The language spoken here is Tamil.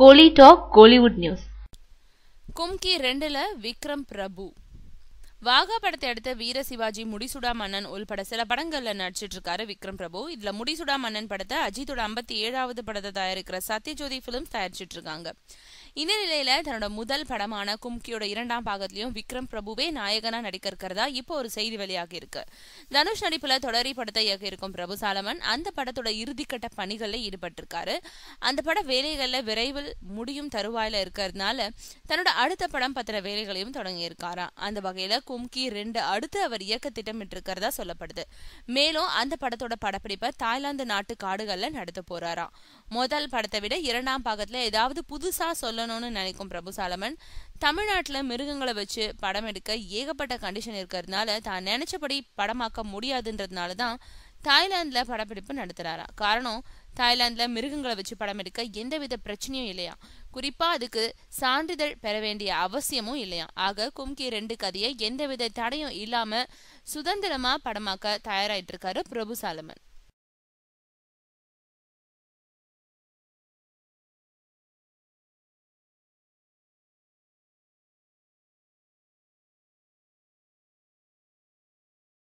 கோலி டாக் கோலிவுட் நியூஸ் கும்கி ரெண்டுல விக்ரம் பிரபு வாகா படத்தை அடுத்த வீர சிவாஜி முடிசுடா மன்னன் உள்பட சில படங்கள்ல நடிச்சிட்டு இருக்காரு விக்ரம் பிரபு இதுல முடிசுடா மன்னன் படத்தை அஜித்தோட ஐம்பத்தி ஏழாவது படத்தை தயாரிக்கிற சத்யஜோதி பிலிம்ஸ் தயாரிச்சிட்டு இருக்காங்க இந்த நிலையில தன்னோட முதல் படமான கும்கியோட இரண்டாம் பாகத்திலையும் விக்ரம் பிரபுவே நாயகனா நடிக்க இருக்கிறதா இப்போ ஒரு செய்தி வெளியாகி இருக்கு தனுஷ் நடிப்புல தொடரி படத்தை இயக்க இருக்கும் பிரபு சாலமன் அந்த படத்தோட இறுதிக்கட்ட பணிகளில் ஈடுபட்டிருக்காரு அந்த பட வேலைகள்ல விரைவில் முடியும் தருவாயில இருக்கிறதுனால தன்னோட அடுத்த படம் பத்திர வேலைகளையும் தொடங்கி இருக்காராம் அந்த வகையில கும்கி ரெண்டு அடுத்து அவர் இயக்க திட்டமிட்டு இருக்கிறதா சொல்லப்படுது மேலும் அந்த படத்தோட படப்பிடிப்பை தாய்லாந்து நாட்டு காடுகள்ல நடத்த போறாராம் முதல் படத்தை விட இரண்டாம் பாகத்துல ஏதாவது புதுசா சொல்ல சொல்லணும்னு நினைக்கும் பிரபு சாலமன் தமிழ்நாட்டில் மிருகங்களை வச்சு படம் எடுக்க ஏகப்பட்ட கண்டிஷன் இருக்கிறதுனால தான் நினைச்சபடி படமாக்க முடியாதுன்றதுனால தான் தாய்லாந்தில் படப்பிடிப்பு நடத்துகிறாரா காரணம் தாய்லாந்தில் மிருகங்களை வச்சு படம் எடுக்க எந்தவித பிரச்சனையும் இல்லையா குறிப்பாக அதுக்கு சான்றிதழ் பெற வேண்டிய அவசியமும் இல்லையா ஆக கும்கி ரெண்டு கதையை எந்தவித தடையும் இல்லாமல் சுதந்திரமாக படமாக்க தயாராகிட்டு இருக்காரு பிரபு சாலமன்